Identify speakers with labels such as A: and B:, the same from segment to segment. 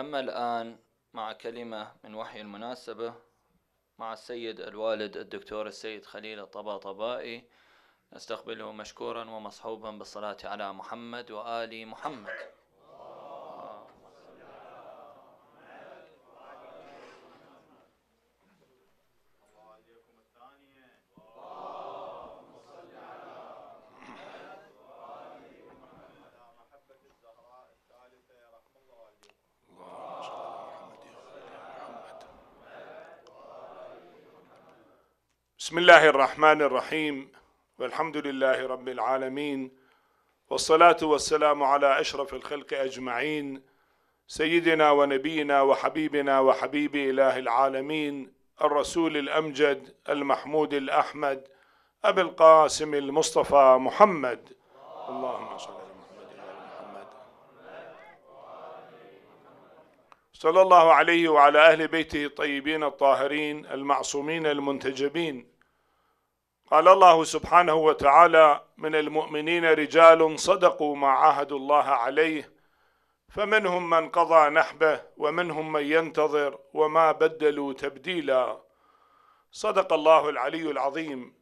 A: أما الآن مع كلمة من وحي المناسبة مع السيد الوالد الدكتور السيد خليل الطباطبائي نستقبله مشكورا ومصحوبا بالصلاة على محمد وآل محمد بسم الله الرحمن الرحيم والحمد لله رب العالمين والصلاة والسلام على أشرف الخلق أجمعين سيدنا ونبينا وحبيبنا وحبيب إله العالمين الرسول الأمجد المحمود الأحمد أبي القاسم المصطفى محمد اللهم صل على محمد وعلى محمد صلى الله عليه وعلى أهل بيته الطيبين الطاهرين المعصومين المنتجبين قال الله سبحانه وتعالى من المؤمنين رجال صدقوا ما عاهدوا الله عليه فمنهم من قضى نحبه ومنهم من ينتظر وما بدلوا تبديلا صدق الله العلي العظيم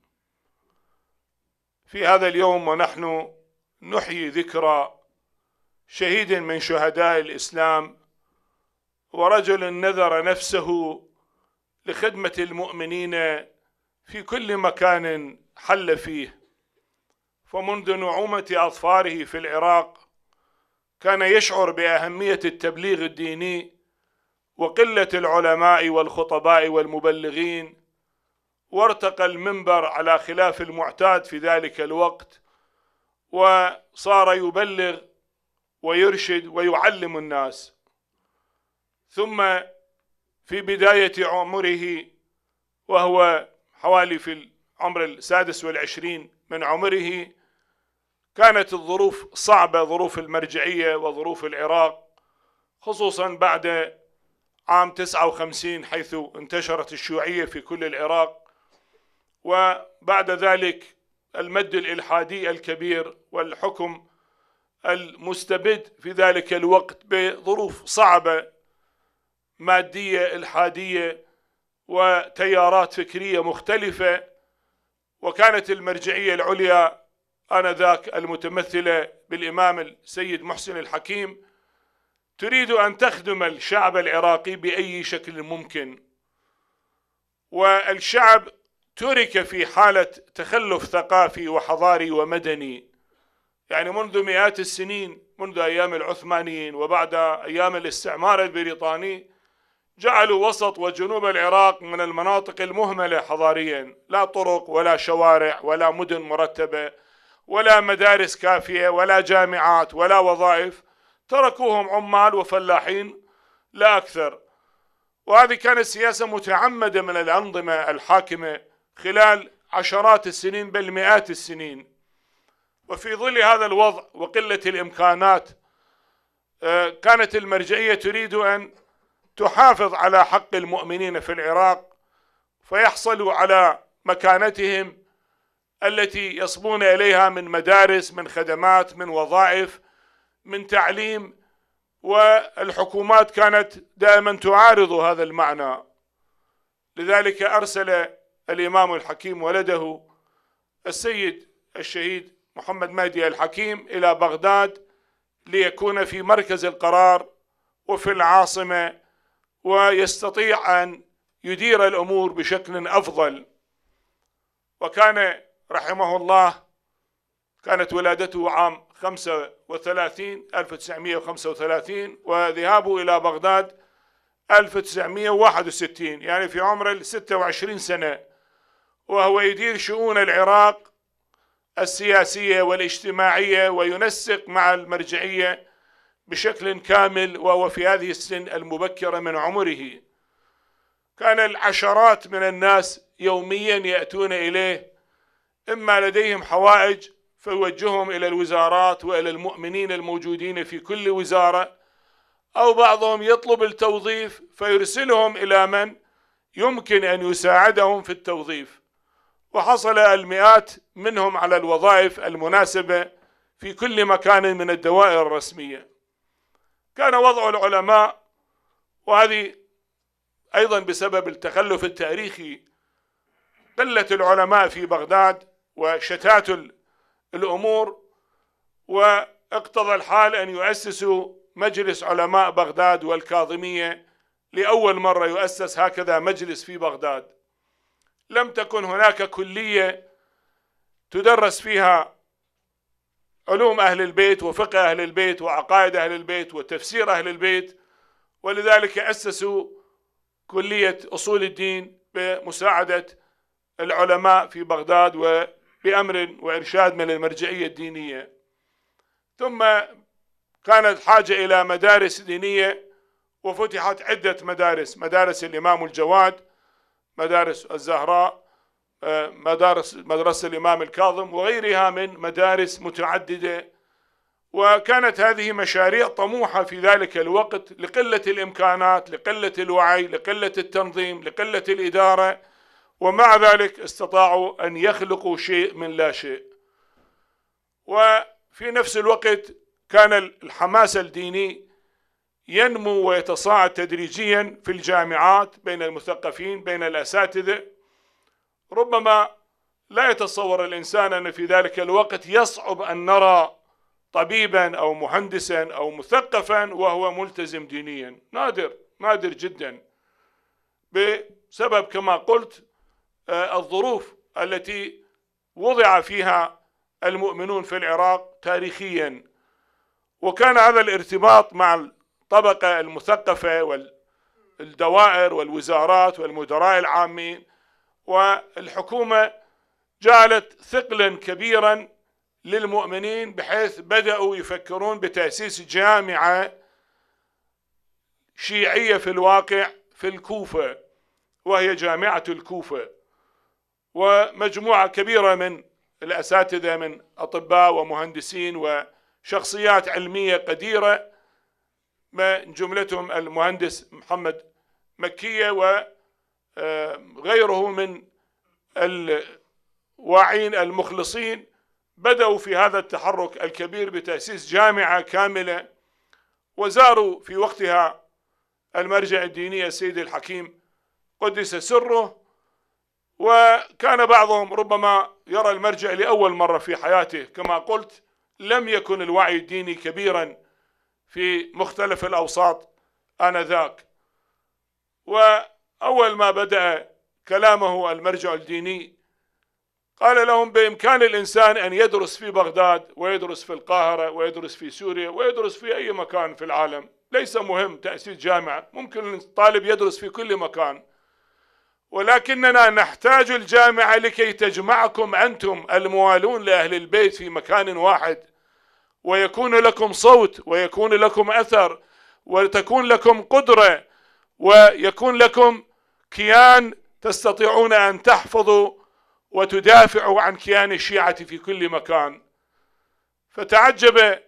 A: في هذا اليوم ونحن نحيي ذكرى شهيد من شهداء الاسلام ورجل نذر نفسه لخدمه المؤمنين في كل مكان حل فيه فمنذ نعومة أظفاره في العراق كان يشعر بأهمية التبليغ الديني وقلة العلماء والخطباء والمبلغين وارتقى المنبر على خلاف المعتاد في ذلك الوقت وصار يبلغ ويرشد ويعلم الناس ثم في بداية عمره وهو حوالي في العمر السادس والعشرين من عمره كانت الظروف صعبة ظروف المرجعية وظروف العراق خصوصا بعد عام 59 حيث انتشرت الشيوعية في كل العراق وبعد ذلك المد الإلحادي الكبير والحكم المستبد في ذلك الوقت بظروف صعبة مادية إلحادية وتيارات فكريه مختلفه وكانت المرجعيه العليا انذاك المتمثله بالامام السيد محسن الحكيم تريد ان تخدم الشعب العراقي باي شكل ممكن والشعب ترك في حاله تخلف ثقافي وحضاري ومدني يعني منذ مئات السنين منذ ايام العثمانيين وبعد ايام الاستعمار البريطاني جعلوا وسط وجنوب العراق من المناطق المهمله حضاريا لا طرق ولا شوارع ولا مدن مرتبه ولا مدارس كافيه ولا جامعات ولا وظائف تركوهم عمال وفلاحين لا اكثر وهذه كانت سياسه متعمده من الانظمه الحاكمه خلال عشرات السنين بل مئات السنين وفي ظل هذا الوضع وقله الامكانات آه، كانت المرجعيه تريد ان تحافظ على حق المؤمنين في العراق فيحصلوا على مكانتهم التي يصبون اليها من مدارس من خدمات من وظائف من تعليم والحكومات كانت دائما تعارض هذا المعنى لذلك ارسل الامام الحكيم ولده السيد الشهيد محمد مهدي الحكيم الى بغداد ليكون في مركز القرار وفي العاصمه ويستطيع ان يدير الامور بشكل افضل وكان رحمه الله كانت ولادته عام 35 1935 وذهابه الى بغداد 1961 يعني في عمر ال 26 سنه وهو يدير شؤون العراق السياسيه والاجتماعيه وينسق مع المرجعيه بشكل كامل وهو في هذه السن المبكرة من عمره كان العشرات من الناس يوميا يأتون إليه إما لديهم حوائج فيوجههم إلى الوزارات وإلى المؤمنين الموجودين في كل وزارة أو بعضهم يطلب التوظيف فيرسلهم إلى من يمكن أن يساعدهم في التوظيف وحصل المئات منهم على الوظائف المناسبة في كل مكان من الدوائر الرسميه كان وضع العلماء وهذه أيضا بسبب التخلف التاريخي قلة العلماء في بغداد وشتات الأمور واقتضى الحال أن يؤسسوا مجلس علماء بغداد والكاظمية لأول مرة يؤسس هكذا مجلس في بغداد لم تكن هناك كلية تدرس فيها علوم أهل البيت وفقه أهل البيت وعقائد أهل البيت وتفسير أهل البيت ولذلك أسسوا كلية أصول الدين بمساعدة العلماء في بغداد وبأمر وإرشاد من المرجعية الدينية ثم كانت حاجة إلى مدارس دينية وفتحت عدة مدارس مدارس الإمام الجواد مدارس الزهراء آه، مدارس مدرسة الإمام الكاظم وغيرها من مدارس متعددة وكانت هذه مشاريع طموحة في ذلك الوقت لقلة الإمكانات لقلة الوعي لقلة التنظيم لقلة الإدارة ومع ذلك استطاعوا أن يخلقوا شيء من لا شيء وفي نفس الوقت كان الحماس الديني ينمو ويتصاعد تدريجيا في الجامعات بين المثقفين بين الأساتذة ربما لا يتصور الانسان ان في ذلك الوقت يصعب ان نرى طبيبا او مهندسا او مثقفا وهو ملتزم دينيا نادر نادر جدا بسبب كما قلت آه، الظروف التي وضع فيها المؤمنون في العراق تاريخيا وكان هذا الارتباط مع الطبقه المثقفه والدوائر والوزارات والمدراء العامين والحكومه جعلت ثقلا كبيرا للمؤمنين بحيث بداوا يفكرون بتاسيس جامعه شيعيه في الواقع في الكوفه وهي جامعه الكوفه ومجموعه كبيره من الاساتذه من اطباء ومهندسين وشخصيات علميه قديره من جملتهم المهندس محمد مكيه و آه، غيره من الواعين المخلصين بدأوا في هذا التحرك الكبير بتأسيس جامعة كاملة وزاروا في وقتها المرجع الديني السيد الحكيم قدس سره وكان بعضهم ربما يرى المرجع لأول مرة في حياته كما قلت لم يكن الوعي الديني كبيرا في مختلف الأوساط آنذاك و أول ما بدأ كلامه المرجع الديني قال لهم بإمكان الإنسان أن يدرس في بغداد ويدرس في القاهرة ويدرس في سوريا ويدرس في أي مكان في العالم ليس مهم تأسيس جامعة ممكن الطالب يدرس في كل مكان ولكننا نحتاج الجامعة لكي تجمعكم أنتم الموالون لأهل البيت في مكان واحد ويكون لكم صوت ويكون لكم أثر وتكون لكم قدرة ويكون لكم كيان تستطيعون ان تحفظوا وتدافعوا عن كيان الشيعه في كل مكان فتعجب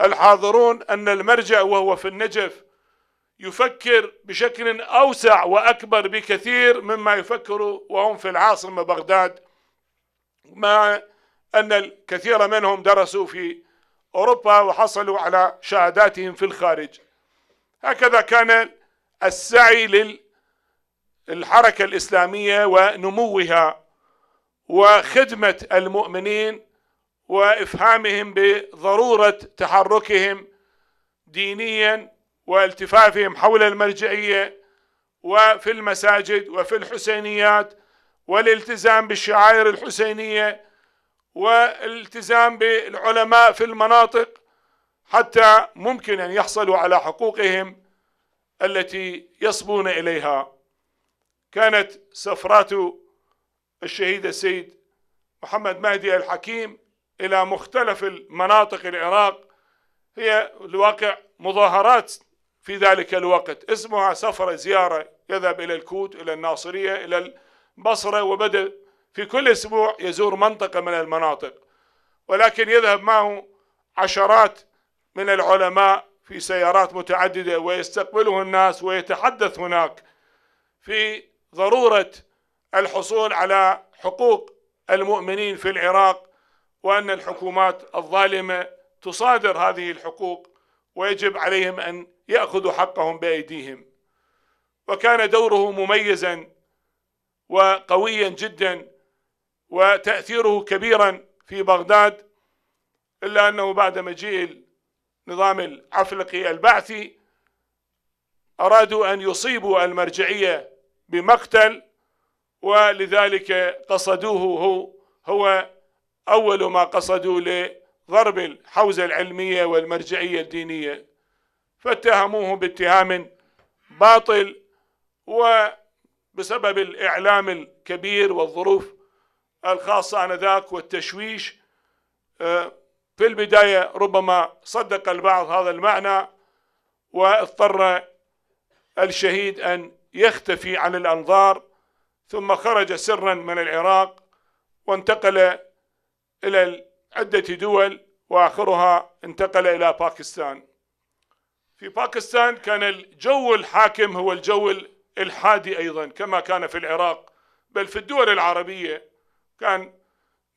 A: الحاضرون ان المرجع وهو في النجف يفكر بشكل اوسع واكبر بكثير مما يفكر وهم في العاصمه بغداد مع ان الكثير منهم درسوا في اوروبا وحصلوا على شهاداتهم في الخارج هكذا كان السعي لل الحركه الاسلاميه ونموها وخدمه المؤمنين وافهامهم بضروره تحركهم دينيا والتفافهم حول المرجعيه وفي المساجد وفي الحسينيات والالتزام بالشعائر الحسينيه والالتزام بالعلماء في المناطق حتى ممكن ان يحصلوا على حقوقهم التي يصبون اليها كانت سفرات الشهيد السيد محمد مهدي الحكيم إلى مختلف المناطق العراق هي الواقع مظاهرات في ذلك الوقت اسمها سفر زيارة يذهب إلى الكوت إلى الناصرية إلى البصرة وبدأ في كل أسبوع يزور منطقة من المناطق ولكن يذهب معه عشرات من العلماء في سيارات متعددة ويستقبله الناس ويتحدث هناك في ضروره الحصول على حقوق المؤمنين في العراق وان الحكومات الظالمه تصادر هذه الحقوق ويجب عليهم ان ياخذوا حقهم بايديهم وكان دوره مميزا وقويا جدا وتاثيره كبيرا في بغداد الا انه بعد مجيء النظام العفلقي البعثي ارادوا ان يصيبوا المرجعيه بمقتل ولذلك قصدوه هو, هو أول ما قصدوا لضرب الحوزة العلمية والمرجعية الدينية فاتهموه باتهام باطل وبسبب الإعلام الكبير والظروف الخاصة آنذاك والتشويش آه، في البداية ربما صدق البعض هذا المعنى واضطر الشهيد أن يختفي عن الأنظار ثم خرج سرا من العراق وانتقل إلى عدة دول وآخرها انتقل إلى باكستان في باكستان كان الجو الحاكم هو الجو الحادي أيضا كما كان في العراق بل في الدول العربية كان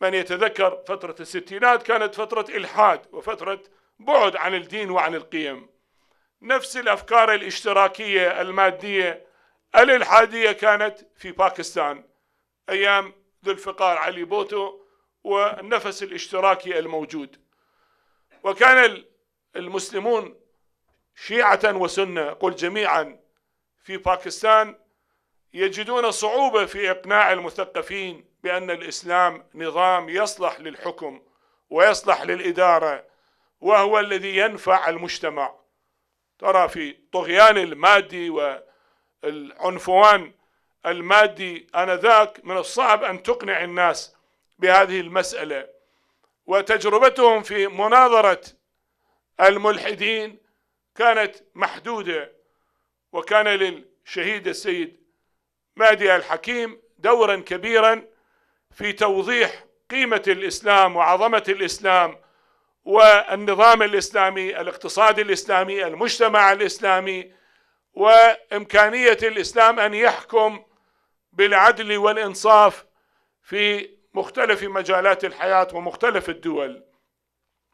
A: من يتذكر فترة الستينات كانت فترة إلحاد وفترة بعد عن الدين وعن القيم نفس الأفكار الاشتراكية المادية الإلحادية كانت في باكستان أيام ذو الفقار علي بوتو والنفس الاشتراكي الموجود وكان المسلمون شيعة وسنة قل جميعا في باكستان يجدون صعوبة في إقناع المثقفين بأن الإسلام نظام يصلح للحكم ويصلح للإدارة وهو الذي ينفع المجتمع ترى في طغيان المادي و العنفوان المادي انذاك من الصعب ان تقنع الناس بهذه المساله وتجربتهم في مناظره الملحدين كانت محدوده وكان للشهيد السيد مهدي الحكيم دورا كبيرا في توضيح قيمه الاسلام وعظمه الاسلام والنظام الاسلامي، الاقتصاد الاسلامي، المجتمع الاسلامي، وامكانيه الاسلام ان يحكم بالعدل والانصاف في مختلف مجالات الحياه ومختلف الدول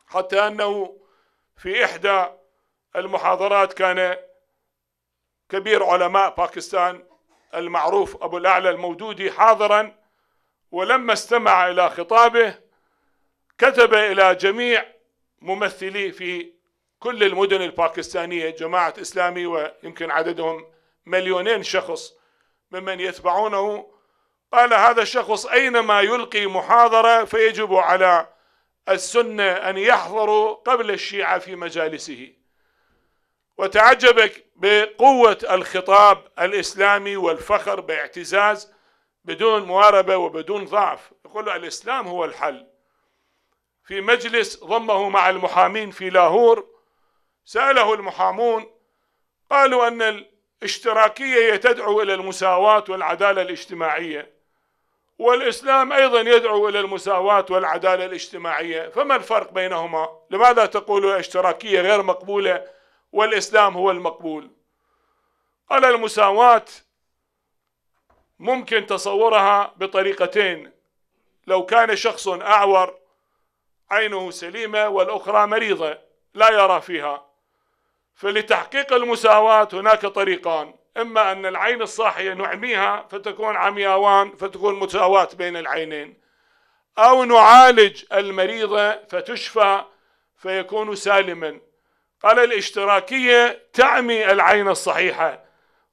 A: حتى انه في احدى المحاضرات كان كبير علماء باكستان المعروف ابو الاعلى المودودي حاضرا ولما استمع الى خطابه كتب الى جميع ممثلي في كل المدن الباكستانية جماعة إسلامي ويمكن عددهم مليونين شخص ممن يتبعونه قال هذا الشخص أينما يلقي محاضرة فيجب على السنة أن يحضروا قبل الشيعة في مجالسه وتعجبك بقوة الخطاب الإسلامي والفخر باعتزاز بدون مواربة وبدون ضعف يقول الإسلام هو الحل في مجلس ضمه مع المحامين في لاهور سأله المحامون قالوا أن الاشتراكية هي تدعو إلى المساواة والعدالة الاجتماعية والإسلام أيضا يدعو إلى المساواة والعدالة الاجتماعية فما الفرق بينهما لماذا تقول الاشتراكية غير مقبولة والإسلام هو المقبول قال المساواة ممكن تصورها بطريقتين لو كان شخص أعور عينه سليمة والأخرى مريضة لا يرى فيها فلتحقيق المساواة هناك طريقان إما أن العين الصاحية نعميها فتكون عمياوان فتكون مساواة بين العينين أو نعالج المريضة فتشفى فيكون سالما قال الاشتراكية تعمي العين الصحيحة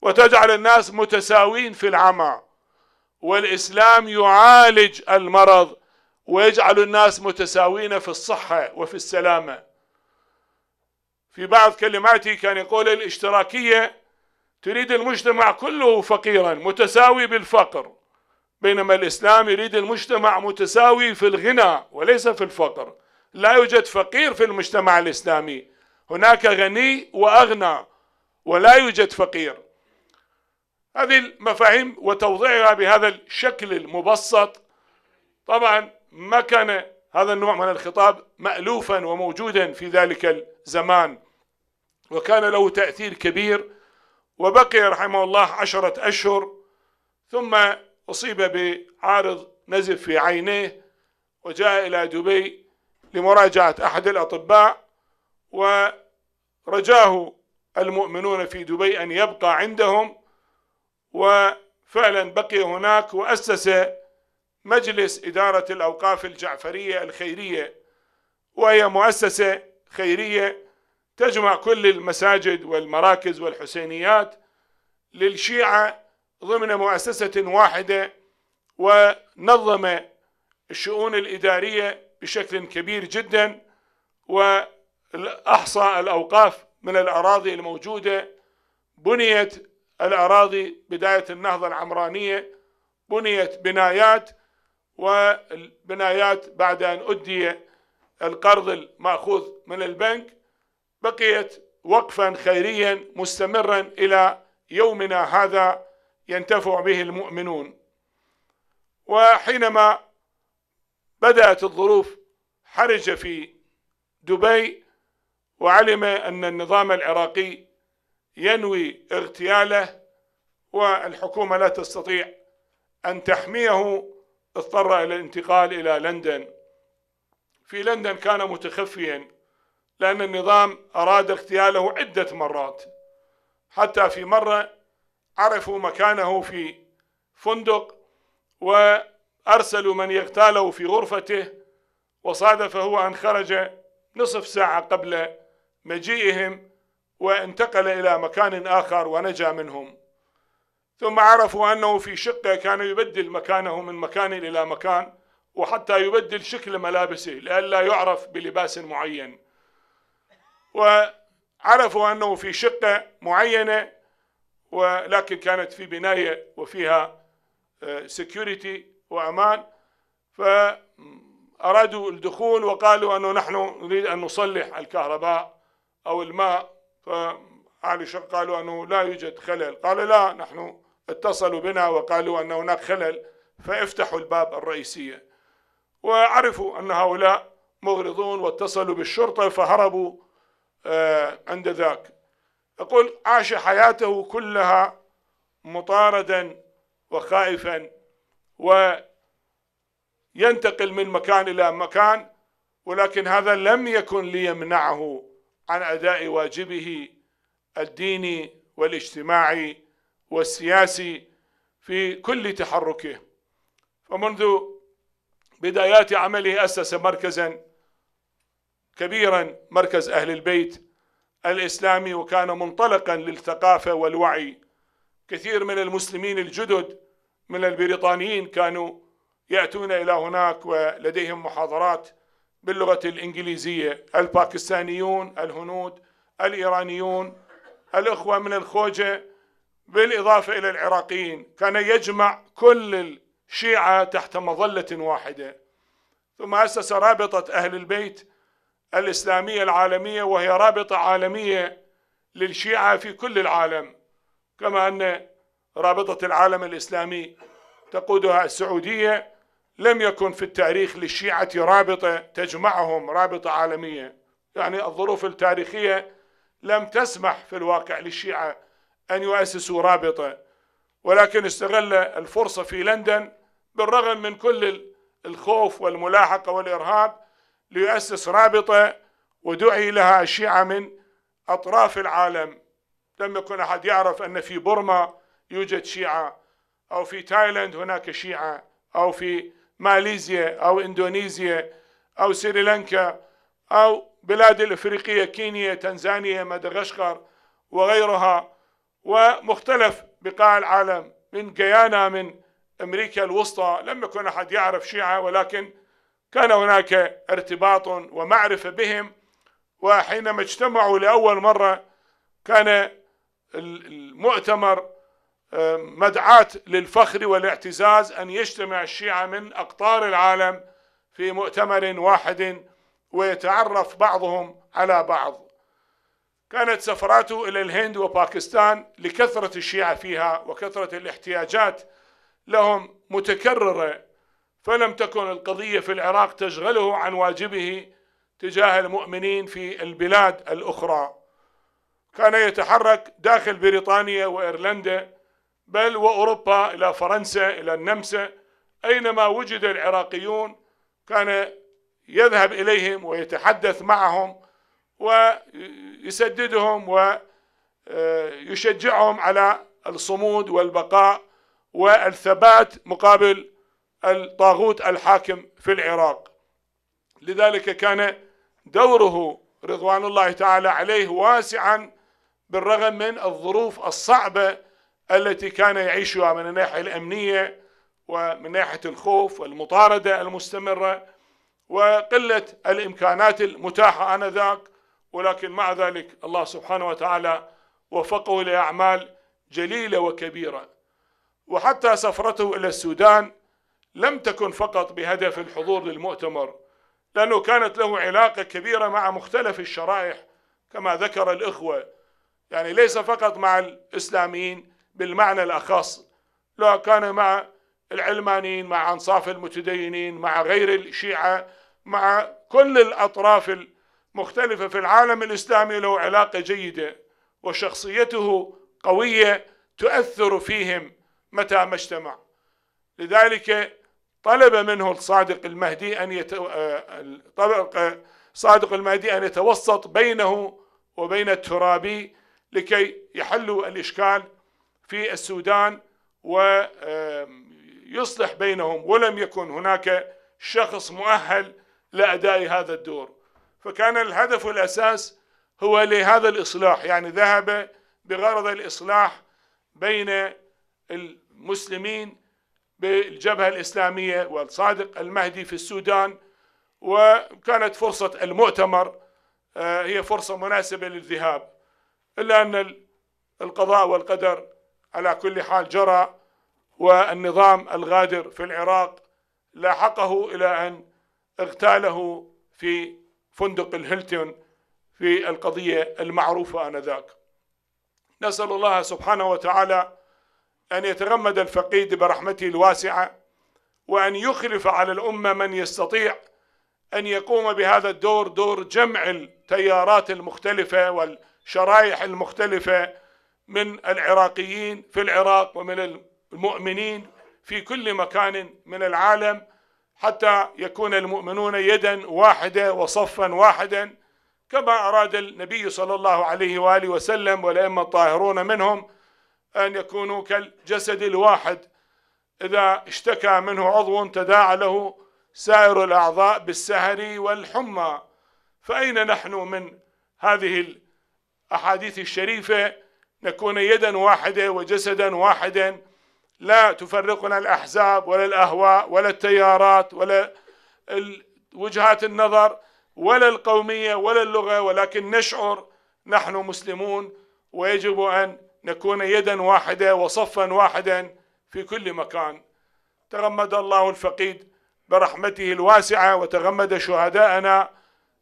A: وتجعل الناس متساوين في العمى والإسلام يعالج المرض ويجعل الناس متساوين في الصحة وفي السلامة في بعض كلماته كان يقول الاشتراكية تريد المجتمع كله فقيرا متساوي بالفقر بينما الإسلام يريد المجتمع متساوي في الغنى وليس في الفقر لا يوجد فقير في المجتمع الإسلامي هناك غني وأغنى ولا يوجد فقير هذه المفاهيم وتوضيعها بهذا الشكل المبسط طبعا ما كان هذا النوع من الخطاب مألوفا وموجودا في ذلك الزمان وكان له تأثير كبير وبقي رحمه الله عشرة أشهر ثم أصيب بعارض نزف في عينيه وجاء إلى دبي لمراجعة أحد الأطباء ورجاه المؤمنون في دبي أن يبقى عندهم وفعلا بقي هناك وأسس مجلس إدارة الأوقاف الجعفرية الخيرية وهي مؤسسة خيرية تجمع كل المساجد والمراكز والحسينيات للشيعة ضمن مؤسسة واحدة ونظم الشؤون الإدارية بشكل كبير جدا وأحصى الأوقاف من الأراضي الموجودة بنيت الأراضي بداية النهضة العمرانية بنيت بنايات والبنايات بعد أن أدي القرض المأخوذ من البنك بقيت وقفا خيريا مستمرا إلى يومنا هذا ينتفع به المؤمنون وحينما بدأت الظروف حرجة في دبي وعلم أن النظام العراقي ينوي اغتياله والحكومة لا تستطيع أن تحميه اضطر إلى الانتقال إلى لندن في لندن كان متخفيا لأن النظام أراد اغتياله عدة مرات حتى في مرة عرفوا مكانه في فندق وأرسلوا من يغتاله في غرفته وصادف هو أن خرج نصف ساعة قبل مجيئهم وانتقل إلى مكان آخر ونجا منهم ثم عرفوا أنه في شقة كان يبدل مكانه من مكان إلى مكان وحتى يبدل شكل ملابسه لئلا يعرف بلباس معين وعرفوا أنه في شقة معينة ولكن كانت في بناية وفيها سكيورتي آه، وأمان فأرادوا الدخول وقالوا أنه نحن نريد أن نصلح الكهرباء أو الماء فعلي شق قالوا أنه لا يوجد خلل قال لا نحن اتصلوا بنا وقالوا أن هناك خلل فافتحوا الباب الرئيسية وعرفوا أن هؤلاء مغرضون واتصلوا بالشرطة فهربوا آه، عند ذاك أقول عاش حياته كلها مطاردا وخائفا وينتقل من مكان إلى مكان ولكن هذا لم يكن ليمنعه عن أداء واجبه الديني والاجتماعي والسياسي في كل تحركه فمنذ بدايات عمله أسس مركزا كبيرا مركز أهل البيت الإسلامي وكان منطلقا للثقافة والوعي كثير من المسلمين الجدد من البريطانيين كانوا يأتون إلى هناك ولديهم محاضرات باللغة الإنجليزية الباكستانيون الهنود الإيرانيون الأخوة من الخوجة بالإضافة إلى العراقيين كان يجمع كل الشيعة تحت مظلة واحدة ثم أسس رابطة أهل البيت الإسلامية العالمية وهي رابطة عالمية للشيعة في كل العالم كما أن رابطة العالم الإسلامي تقودها السعودية لم يكن في التاريخ للشيعة رابطة تجمعهم رابطة عالمية يعني الظروف التاريخية لم تسمح في الواقع للشيعة أن يؤسسوا رابطة ولكن استغل الفرصة في لندن بالرغم من كل الخوف والملاحقة والإرهاب ليؤسس رابطة ودعي لها شيعة من أطراف العالم لم يكن أحد يعرف أن في بورما يوجد شيعة أو في تايلاند هناك شيعة أو في ماليزيا أو إندونيسيا أو سريلانكا أو بلاد الإفريقية كينيا تنزانيا مدغشقر وغيرها ومختلف بقاع العالم من جيانا من امريكا الوسطى لم يكن احد يعرف شيعه ولكن كان هناك ارتباط ومعرفه بهم وحينما اجتمعوا لاول مره كان المؤتمر مدعاة للفخر والاعتزاز أن يجتمع الشيعة من أقطار العالم في مؤتمر واحد ويتعرف بعضهم على بعض كانت سفراته إلى الهند وباكستان لكثرة الشيعة فيها وكثرة الاحتياجات لهم متكررة فلم تكن القضية في العراق تشغله عن واجبه تجاه المؤمنين في البلاد الأخرى كان يتحرك داخل بريطانيا وإيرلندا بل وأوروبا إلى فرنسا إلى النمسا أينما وجد العراقيون كان يذهب إليهم ويتحدث معهم ويسددهم ويشجعهم على الصمود والبقاء والثبات مقابل الطاغوت الحاكم في العراق لذلك كان دوره رضوان الله تعالى عليه واسعا بالرغم من الظروف الصعبه التي كان يعيشها من الناحيه الامنيه ومن ناحيه الخوف والمطارده المستمره وقله الامكانات المتاحه انذاك ولكن مع ذلك الله سبحانه وتعالى وفقه لأعمال جليلة وكبيرة وحتى سفرته إلى السودان لم تكن فقط بهدف الحضور للمؤتمر لأنه كانت له علاقة كبيرة مع مختلف الشرائح كما ذكر الإخوة يعني ليس فقط مع الإسلاميين بالمعنى الأخص لا كان مع العلمانيين مع أنصاف المتدينين مع غير الشيعة مع كل الأطراف مختلفة في العالم الإسلامي له علاقة جيدة وشخصيته قوية تؤثر فيهم متى ما اجتمع لذلك طلب منه الصادق المهدي أن طلب صادق المهدي أن يتوسط بينه وبين الترابي لكي يحلوا الإشكال في السودان ويصلح بينهم ولم يكن هناك شخص مؤهل لأداء هذا الدور فكان الهدف الأساس هو لهذا الإصلاح يعني ذهب بغرض الإصلاح بين المسلمين بالجبهة الإسلامية والصادق المهدي في السودان وكانت فرصة المؤتمر آه، هي فرصة مناسبة للذهاب إلا أن القضاء والقدر على كل حال جرى والنظام الغادر في العراق لاحقه إلى أن اغتاله في فندق الهيلتون في القضية المعروفة آنذاك نسأل الله سبحانه وتعالى أن يتغمد الفقيد برحمته الواسعة وأن يخلف على الأمة من يستطيع أن يقوم بهذا الدور دور جمع التيارات المختلفة والشرائح المختلفة من العراقيين في العراق ومن المؤمنين في كل مكان من العالم حتى يكون المؤمنون يدا واحده وصفا واحدا كما اراد النبي صلى الله عليه واله وسلم والائمه الطاهرون منهم ان يكونوا كالجسد الواحد اذا اشتكى منه عضو تداعى له سائر الاعضاء بالسهر والحمى فاين نحن من هذه الاحاديث الشريفه نكون يدا واحده وجسدا واحدا لا تفرقنا الأحزاب ولا الأهواء ولا التيارات ولا وجهات النظر ولا القومية ولا اللغة ولكن نشعر نحن مسلمون ويجب أن نكون يدا واحدة وصفا واحدا في كل مكان تغمد الله الفقيد برحمته الواسعة وتغمد شهداءنا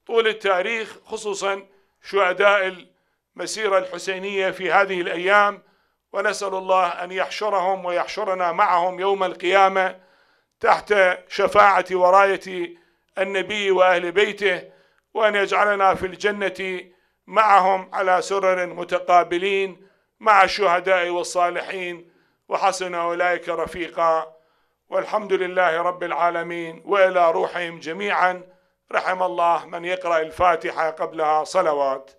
A: طول التاريخ خصوصا شهداء المسيرة الحسينية في هذه الأيام ونسال الله ان يحشرهم ويحشرنا معهم يوم القيامه تحت شفاعه ورايه النبي واهل بيته وان يجعلنا في الجنه معهم على سرر متقابلين مع الشهداء والصالحين وحسن اولئك رفيقا والحمد لله رب العالمين والى روحهم جميعا رحم الله من يقرا الفاتحه قبلها صلوات